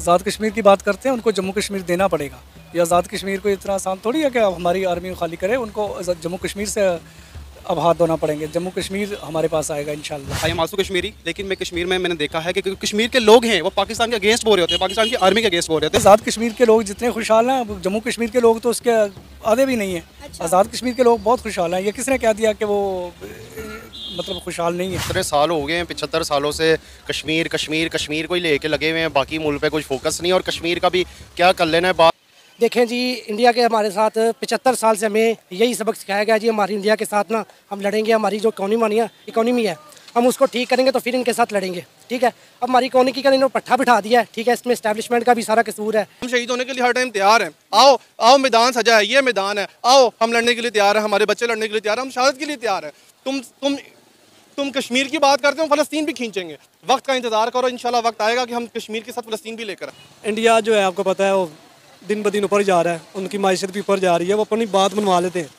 आज़ाद कश्मीर की बात करते हैं उनको जम्मू कश्मीर देना पड़ेगा ये आज़ाद कश्मीर को इतना आसान थोड़ी है कि हमारी आर्मी खाली करे उनको जम्मू कश्मीर से अब हाथ धोना पड़ेंगे जम्मू कश्मीर हमारे पास आएगा इन शाला मासू कश्मीरी लेकिन मैं कश्मीर में मैंने देखा है कि कश्मीर के लोग हैं वो पाकिस्तान के अगेंस्ट बोल रहे होते हैं पाकिस्तान की आर्मी के अगेंस्ट बोल रहे होते हैं आज़ाद कश्मीर के लोग जितने खुशहाल हैं जम्मू कश्मीर के लोग तो उसके आधे भी नहीं है अच्छा। आज़ाद कश्मीर के लोग बहुत खुशहाल हैं ये किसने कह दिया कि वो मतलब खुशहाल नहीं है इतने साल हो गए हैं पिछहत्तर सालों से कश्मीर कश्मीर कश्मीर को ही लेके लगे हुए हैं बाकी मुल्क पे कुछ फोकस नहीं और कश्मीर का भी क्या कर लेना है बात देखें जी इंडिया के हमारे साथ पिछहत्तर साल से हमें यही सबक सिखाया गया जी हमारी इंडिया के साथ ना हम लड़ेंगे हमारी जो मानिया इकोनॉमी है हम उसको ठीक करेंगे तो फिर इनके साथ लड़ेंगे ठीक है अब हमारी कौन का इन्होंने पट्टा बिठा दिया है ठीक है इसमें स्टैब्लिशमेंट का भी सारा कसूर है हम शहीद होने के लिए हर टाइम तैयार हैं आओ आओ मैदान सजा है ये मैदान है आओ हम लड़ने के लिए तैयार हैं हमारे बच्चे लड़ने के लिए तैयार हैं हम शहादत के लिए तैयार हैं तुम तुम तुम कश्मीर की बात करते हो फलस्तीन भी खींचेंगे वक्त का इंतजार करो इनशाला वक्त आएगा कि हम कश्मीर के साथ फलस्तीन भी लेकर इंडिया जो है आपको पता है वो दिन ब दिन ऊपर जा रहा है उनकी मैशत भी ऊपर जा रही है वो अपनी बात बनवा लेते हैं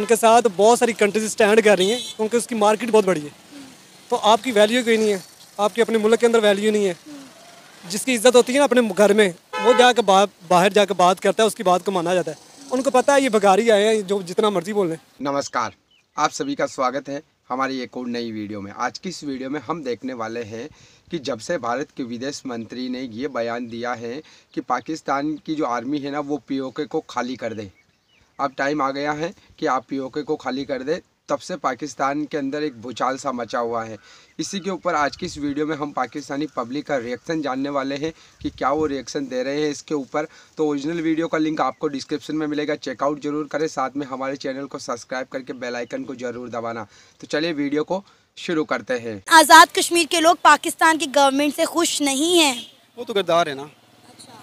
उनके साथ बहुत सारी कंट्रीज स्टैंड कर रही हैं क्योंकि उसकी मार्केट बहुत बड़ी है तो आपकी वैल्यू कोई नहीं है आपके अपने मुल्क के अंदर वैल्यू नहीं है जिसकी इज्जत होती है ना अपने घर में वो जाकर बा, बाहर जाकर बात करता है उसकी बात को माना जाता है उनको पता है ये भगारी आए हैं जो जितना मर्जी बोल रहे नमस्कार आप सभी का स्वागत है हमारी एक और नई वीडियो में आज की इस वीडियो में हम देखने वाले हैं कि जब से भारत के विदेश मंत्री ने ये बयान दिया है कि पाकिस्तान की जो आर्मी है ना वो पीओके को खाली कर दे अब टाइम आ गया है कि आप पीओके को खाली कर दे तब से पाकिस्तान के अंदर एक भूचाल सा मचा हुआ है इसी के ऊपर आज की इस वीडियो में हम पाकिस्तानी पब्लिक का रिएक्शन जानने वाले हैं कि क्या वो रिएक्शन दे रहे हैं इसके ऊपर तो ओरिजिनल वीडियो का लिंक आपको डिस्क्रिप्शन में मिलेगा चेकआउट जरूर करें साथ में हमारे चैनल को सब्सक्राइब करके बेलाइकन को जरूर दबाना तो चलिए वीडियो को शुरू करते हैं आज़ाद कश्मीर के लोग पाकिस्तान की गवर्नमेंट से खुश नहीं है वो तो गद्दार है ना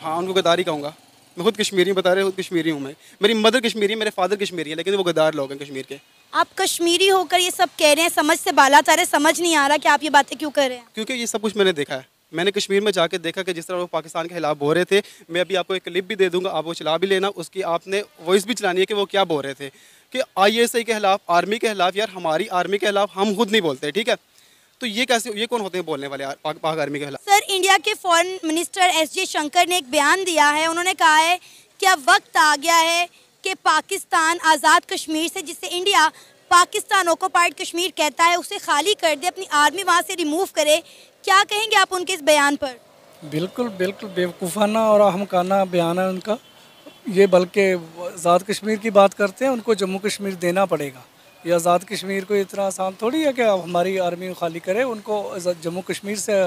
हाँ उनको गद्दार ही कहूँगा मैं खुद कश्मीरी बता रहे खुद कश्मीरी हूँ मैं मेरी मदर कश्मीरी मेरे फादर कश्मीरी है लेकिन वो गद्दार लोग हैं कश्मीर के आप कश्मीरी होकर ये सब कह रहे हैं समझ से बाला चाह रहे समझ नहीं आ रहा कि आप ये बातें क्यों कर रहे हैं क्योंकि ये सब कुछ मैंने देखा है मैंने कश्मीर में जाकर देखा कि जिस तरह वो पाकिस्तान के खिलाफ बोल रहे थे मैं अभी आपको एक क्लिप भी दे दूंगा आप वो चला भी लेना उसकी आपने वॉइस भी चलानी है कि वो क्या बोल रहे थे कि आईएसआई के खिलाफ आर्मी के खिलाफ यार हमारी आर्मी के खिलाफ हम खुद नहीं बोलते ठीक है तो ये कैसे ये कौन होते हैं बोलने वाले पाक, पाक आर्मी के खिलाफ सर इंडिया के फॉरन मिनिस्टर एस शंकर ने एक बयान दिया है उन्होंने कहा है क्या वक्त आ गया है कि पाकिस्तान आज़ाद कश्मीर से जिससे इंडिया पाकिस्तान ओकोपाइड कश्मीर कहता है उसे खाली कर दे अपनी आर्मी वहाँ से रिमूव करे क्या कहेंगे आप उनके इस बयान पर बिल्कुल बिल्कुल बेवकूफ़ाना और अहमकाना बयान है उनका ये बल्कि आज़ाद कश्मीर की बात करते हैं उनको जम्मू कश्मीर देना पड़ेगा ये आज़ाद कश्मीर को इतना आसान थोड़ी है कि अब हमारी आर्मी खाली करे उनको जम्मू कश्मीर से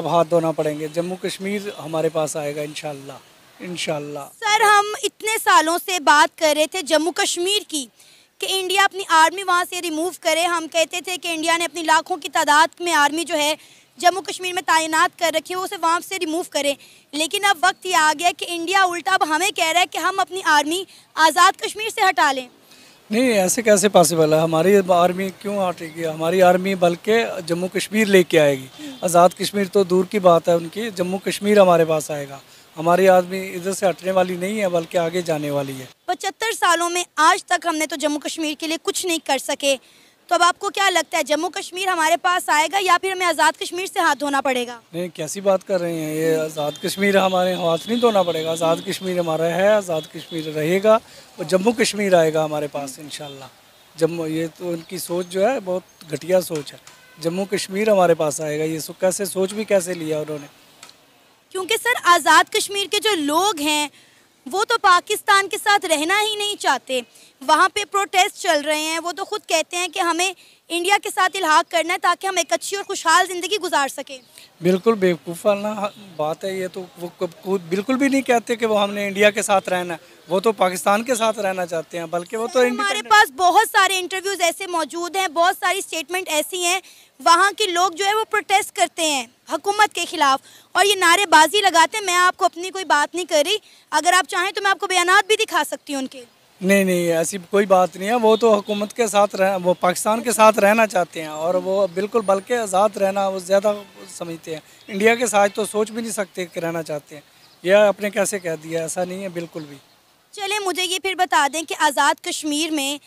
अब हाथ धोना पड़ेंगे जम्मू कश्मीर हमारे पास आएगा इन इन सर हम इतने सालों से बात कर रहे थे जम्मू कश्मीर की कि इंडिया अपनी आर्मी वहाँ से रिमूव करे हम कहते थे कि इंडिया ने अपनी लाखों की तादाद में आर्मी जो है जम्मू कश्मीर में तैनात कर रखी है उसे वहाँ से रिमूव करें लेकिन अब वक्त ये आ गया कि इंडिया उल्टा अब हमें कह रहा है कि हम अपनी आर्मी आज़ाद कश्मीर से हटा लें नहीं ऐसे कैसे पॉसिबल है हमारी आर्मी क्यों हटेगी हमारी आर्मी बल्कि जम्मू कश्मीर लेके आएगी हम्म। आज़ाद कश्मीर तो दूर की बात है उनकी जम्मू कश्मीर हमारे पास आएगा हमारी आदमी इधर से हटने वाली नहीं है बल्कि आगे जाने वाली है पचहत्तर सालों में आज तक हमने तो जम्मू कश्मीर के लिए कुछ नहीं कर सके तो अब आपको क्या लगता है जम्मू कश्मीर हमारे पास आएगा या फिर हमें आज़ाद कश्मीर से हाथ धोना पड़ेगा नहीं कैसी बात कर रहे हैं ये आज़ाद कश्मीर हमारे हाथ नहीं धोना पड़ेगा आज़ाद कश्मीर हमारा है आज़ाद कश्मीर रहेगा और जम्मू कश्मीर आएगा हमारे पास इन जम्मू ये तो उनकी सोच जो है बहुत घटिया सोच है जम्मू कश्मीर हमारे पास आएगा ये कैसे सोच भी कैसे लिया उन्होंने क्योंकि सर आज़ाद कश्मीर के जो लोग हैं वो तो पाकिस्तान के साथ रहना ही नहीं चाहते वहाँ पे प्रोटेस्ट चल रहे हैं वो तो ख़ुद कहते हैं कि हमें इंडिया के साथ इलाहाक करना है ताकि हम एक अच्छी और खुशहाल ज़िंदगी गुजार सकें बिल्कुल बेवकूफ़ाना बात है ये तो वो बिल्कुल भी नहीं कहते कि वो हमने इंडिया के साथ रहना वो तो पाकिस्तान के साथ रहना चाहते हैं बल्कि वो तो हमारे पास बहुत सारे इंटरव्यूज़ ऐसे मौजूद हैं बहुत सारी स्टेटमेंट ऐसी हैं वहाँ के लोग जो है वो प्रोटेस्ट करते हैं हुकूमत के ख़िलाफ़ और ये नारेबाजी लगाते हैं मैं आपको अपनी कोई बात नहीं कर रही अगर आप चाहें तो मैं आपको बयान भी दिखा सकती हूँ उनके नहीं नहीं ऐसी कोई बात नहीं है वो तो हुकूमत के साथ रह वो पाकिस्तान के साथ रहना चाहते हैं और वो बिल्कुल बल्कि आज़ाद रहना वो ज़्यादा समझते हैं इंडिया के साथ तो सोच भी नहीं सकते कि रहना चाहते हैं यह आपने कैसे कह दिया ऐसा नहीं है बिल्कुल भी चले मुझे ये फिर बता दें कि आज़ाद कश्मीर में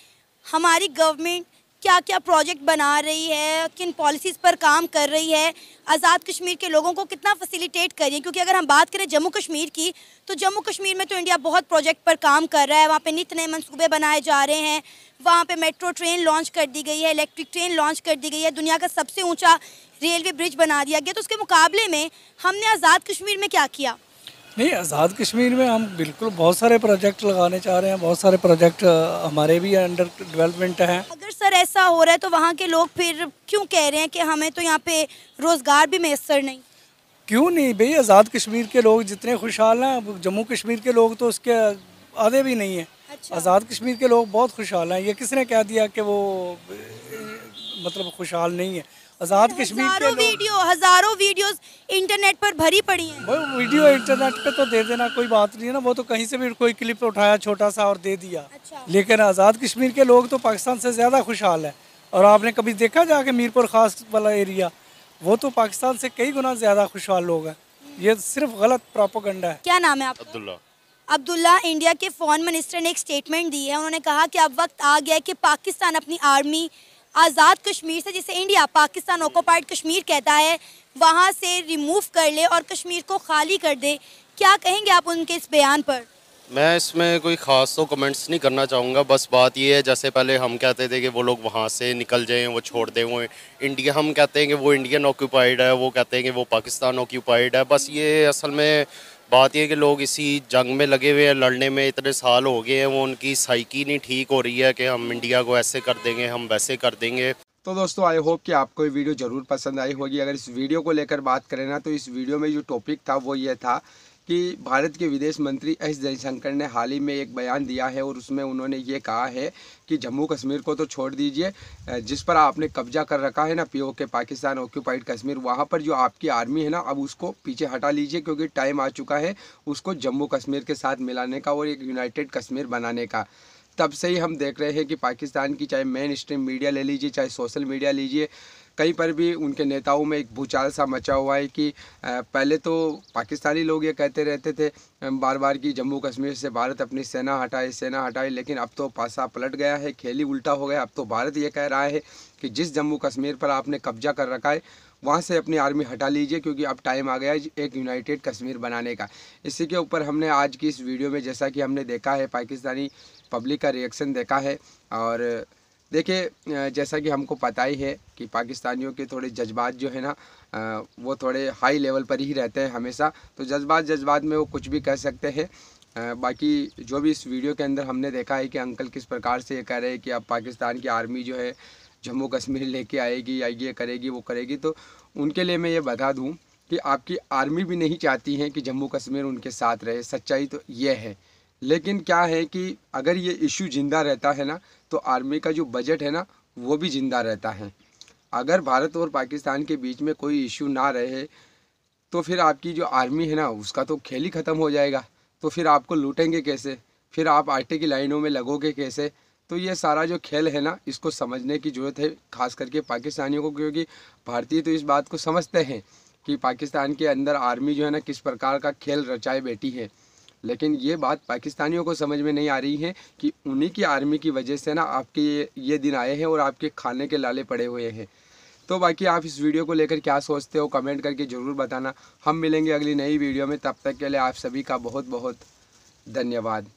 हमारी गवर्नमेंट क्या क्या प्रोजेक्ट बना रही है किन पॉलिसीज़ पर काम कर रही है आज़ाद कश्मीर के लोगों को कितना फैसिलिटेट कर रही है क्योंकि अगर हम बात करें जम्मू कश्मीर की तो जम्मू कश्मीर में तो इंडिया बहुत प्रोजेक्ट पर काम कर रहा है वहाँ पे नित नए मनसूबे बनाए जा रहे हैं वहाँ पे मेट्रो ट्रेन लॉन्च कर दी गई है इलेक्ट्रिक ट्रेन लॉन्च कर दी गई है दुनिया का सबसे ऊँचा रेलवे ब्रिज बना दिया गया तो उसके मुकाबले में हमने आज़ाद कश्मीर में क्या किया नहीं आज़ाद कश्मीर में हम बिल्कुल बहुत सारे प्रोजेक्ट लगाने चाह रहे हैं बहुत सारे प्रोजेक्ट हमारे भी अंडर डेवलपमेंट हैं अगर सर ऐसा हो रहा है तो वहाँ के लोग फिर क्यों कह रहे हैं कि हमें तो यहाँ पे रोज़गार भी मैसर नहीं क्यों नहीं भाई आज़ाद कश्मीर के लोग जितने खुशहाल हैं जम्मू कश्मीर के लोग तो उसके आधे भी नहीं हैं अच्छा। आज़ाद कश्मीर के लोग बहुत खुशहाल हैं ये किसने कह दिया कि वो मतलब खुशहाल नहीं है आज़ाद कश्मीर के वीडियो हजारों वीडियोस इंटरनेट पर भरी पड़ी हैं वो वीडियो इंटरनेट पे तो दे देना कोई बात नहीं है ना वो तो कहीं से भी कोई क्लिप उठाया छोटा सा और दे दिया अच्छा। लेकिन आज़ाद कश्मीर के लोग तो पाकिस्तान से ज़्यादा खुशहाल है और आपने कभी देखा जाके मीरपुर खास वाला एरिया वो तो पाकिस्तान से कई गुना ज़्यादा खुशहाल लोग हैं ये सिर्फ गलत प्रोपोगंडा है क्या नाम है आप अब्दुल्ला अब्दुल्ला इंडिया के फॉरन मिनिस्टर ने एक स्टेटमेंट दी है उन्होंने कहा कि अब वक्त आ गया है कि पाकिस्तान अपनी आर्मी आज़ाद कश्मीर से जिसे इंडिया पाकिस्तान ऑकोपाइड कश्मीर कहता है वहाँ से रिमूव कर ले और कश्मीर को खाली कर दे क्या कहेंगे आप उनके इस बयान पर मैं इसमें कोई ख़ास तो कमेंट्स नहीं करना चाहूँगा बस बात ये है जैसे पहले हम कहते थे कि वो लोग वहाँ से निकल जाएँ वो छोड़ दें वो इंडिया हम कहते हैं कि वो इंडियन ऑक्यूपाइड है वो कहते हैं कि वो पाकिस्तान ऑक्यूपाइड है बस ये असल में बात यह कि लोग इसी जंग में लगे हुए हैं लड़ने में इतने साल हो गए हैं वो उनकी साइकी नहीं ठीक हो रही है कि हम इंडिया को ऐसे कर देंगे हम वैसे कर देंगे तो दोस्तों आई होप कि आपको ये वीडियो ज़रूर पसंद आई होगी अगर इस वीडियो को लेकर बात करें ना तो इस वीडियो में जो टॉपिक था वो ये था कि भारत के विदेश मंत्री एस जयशंकर ने हाल ही में एक बयान दिया है और उसमें उन्होंने ये कहा है कि जम्मू कश्मीर को तो छोड़ दीजिए जिस पर आपने कब्जा कर रखा है ना पीओ के पाकिस्तान ऑक्यूपाइड कश्मीर वहाँ पर जो आपकी आर्मी है ना अब उसको पीछे हटा लीजिए क्योंकि टाइम आ चुका है उसको जम्मू कश्मीर के साथ मिलाने का और एक यूनाइटेड कश्मीर बनाने का तब से ही हम देख रहे हैं कि पाकिस्तान की चाहे मेन स्ट्रीम मीडिया ले लीजिए चाहे सोशल मीडिया लीजिए कहीं पर भी उनके नेताओं में एक भूचाल सा मचा हुआ है कि पहले तो पाकिस्तानी लोग ये कहते रहते थे बार बार कि जम्मू कश्मीर से भारत अपनी सेना हटाए सेना हटाए लेकिन अब तो पासा पलट गया है खेली उल्टा हो गया अब तो भारत ये कह रहा है कि जिस जम्मू कश्मीर पर आपने कब्जा कर रखा है वहाँ से अपनी आर्मी हटा लीजिए क्योंकि अब टाइम आ गया है एक यूनाइटेड कश्मीर बनाने का इसी के ऊपर हमने आज की इस वीडियो में जैसा कि हमने देखा है पाकिस्तानी पब्लिक का रिएक्शन देखा है और देखिए जैसा कि हमको पता ही है कि पाकिस्तानियों के थोड़े जज्बात जो है ना वो थोड़े हाई लेवल पर ही रहते हैं हमेशा तो जज्बात जज्बात में वो कुछ भी कर सकते हैं बाकी जो भी इस वीडियो के अंदर हमने देखा है कि अंकल किस प्रकार से ये कह रहे हैं कि अब पाकिस्तान की आर्मी जो है जम्मू कश्मीर लेके आएगी या ये करेगी वो करेगी तो उनके लिए मैं ये बता दूँ कि आपकी आर्मी भी नहीं चाहती है कि जम्मू कश्मीर उनके साथ रहे सच्चाई तो यह है लेकिन क्या है कि अगर ये इशू ज़िंदा रहता है ना तो आर्मी का जो बजट है ना वो भी ज़िंदा रहता है अगर भारत और पाकिस्तान के बीच में कोई इशू ना रहे तो फिर आपकी जो आर्मी है ना उसका तो खेल ही ख़त्म हो जाएगा तो फिर आपको लूटेंगे कैसे फिर आप आटे की लाइनों में लगोगे कैसे तो ये सारा जो खेल है ना इसको समझने की ज़रूरत है खास करके पाकिस्तानियों को क्योंकि भारतीय तो इस बात को समझते हैं कि पाकिस्तान के अंदर आर्मी जो है ना किस प्रकार का खेल रचाए बैठी है लेकिन ये बात पाकिस्तानियों को समझ में नहीं आ रही है कि उन्हीं की आर्मी की वजह से ना आपके ये ये दिन आए हैं और आपके खाने के लाले पड़े हुए हैं तो बाकी आप इस वीडियो को लेकर क्या सोचते हो कमेंट करके ज़रूर बताना हम मिलेंगे अगली नई वीडियो में तब तक के लिए आप सभी का बहुत बहुत धन्यवाद